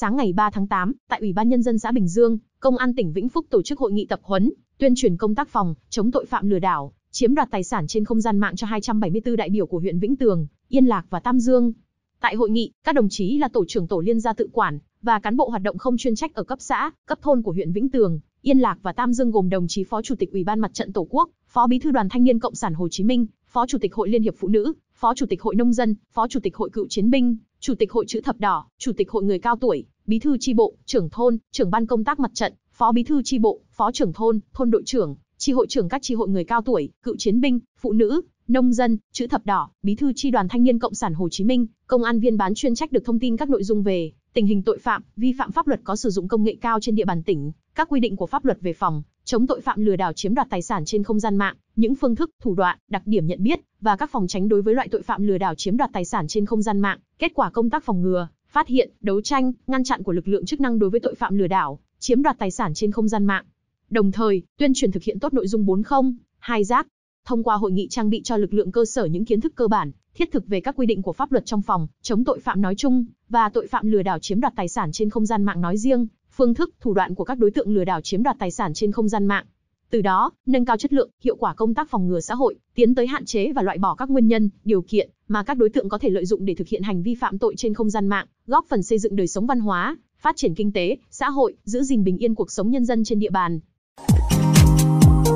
Sáng ngày 3 tháng 8, tại Ủy ban Nhân dân xã Bình Dương, Công an tỉnh Vĩnh Phúc tổ chức hội nghị tập huấn, tuyên truyền công tác phòng, chống tội phạm lừa đảo, chiếm đoạt tài sản trên không gian mạng cho 274 đại biểu của huyện Vĩnh Tường, Yên Lạc và Tam Dương. Tại hội nghị, các đồng chí là tổ trưởng tổ liên gia tự quản và cán bộ hoạt động không chuyên trách ở cấp xã, cấp thôn của huyện Vĩnh Tường, Yên Lạc và Tam Dương gồm đồng chí Phó Chủ tịch Ủy ban Mặt trận Tổ quốc, Phó Bí thư Đoàn Thanh niên Cộng sản Hồ Chí Minh, Phó Chủ tịch Hội Liên hiệp Phụ nữ, Phó Chủ tịch Hội Nông dân, Phó Chủ tịch Hội Cựu chiến binh, chủ tịch hội chữ thập đỏ, chủ tịch hội người cao tuổi, bí thư tri bộ, trưởng thôn, trưởng ban công tác mặt trận, phó bí thư tri bộ, phó trưởng thôn, thôn đội trưởng, tri hội trưởng các tri hội người cao tuổi, cựu chiến binh, phụ nữ, nông dân, chữ thập đỏ, bí thư tri đoàn thanh niên cộng sản Hồ Chí Minh, công an viên bán chuyên trách được thông tin các nội dung về tình hình tội phạm, vi phạm pháp luật có sử dụng công nghệ cao trên địa bàn tỉnh, các quy định của pháp luật về phòng chống tội phạm lừa đảo chiếm đoạt tài sản trên không gian mạng, những phương thức, thủ đoạn, đặc điểm nhận biết và các phòng tránh đối với loại tội phạm lừa đảo chiếm đoạt tài sản trên không gian mạng, kết quả công tác phòng ngừa, phát hiện, đấu tranh, ngăn chặn của lực lượng chức năng đối với tội phạm lừa đảo, chiếm đoạt tài sản trên không gian mạng. Đồng thời, tuyên truyền thực hiện tốt nội dung 40, hai giác, thông qua hội nghị trang bị cho lực lượng cơ sở những kiến thức cơ bản, thiết thực về các quy định của pháp luật trong phòng chống tội phạm nói chung và tội phạm lừa đảo chiếm đoạt tài sản trên không gian mạng nói riêng, phương thức, thủ đoạn của các đối tượng lừa đảo chiếm đoạt tài sản trên không gian mạng. Từ đó, nâng cao chất lượng, hiệu quả công tác phòng ngừa xã hội, tiến tới hạn chế và loại bỏ các nguyên nhân, điều kiện mà các đối tượng có thể lợi dụng để thực hiện hành vi phạm tội trên không gian mạng, góp phần xây dựng đời sống văn hóa, phát triển kinh tế, xã hội, giữ gìn bình yên cuộc sống nhân dân trên địa bàn.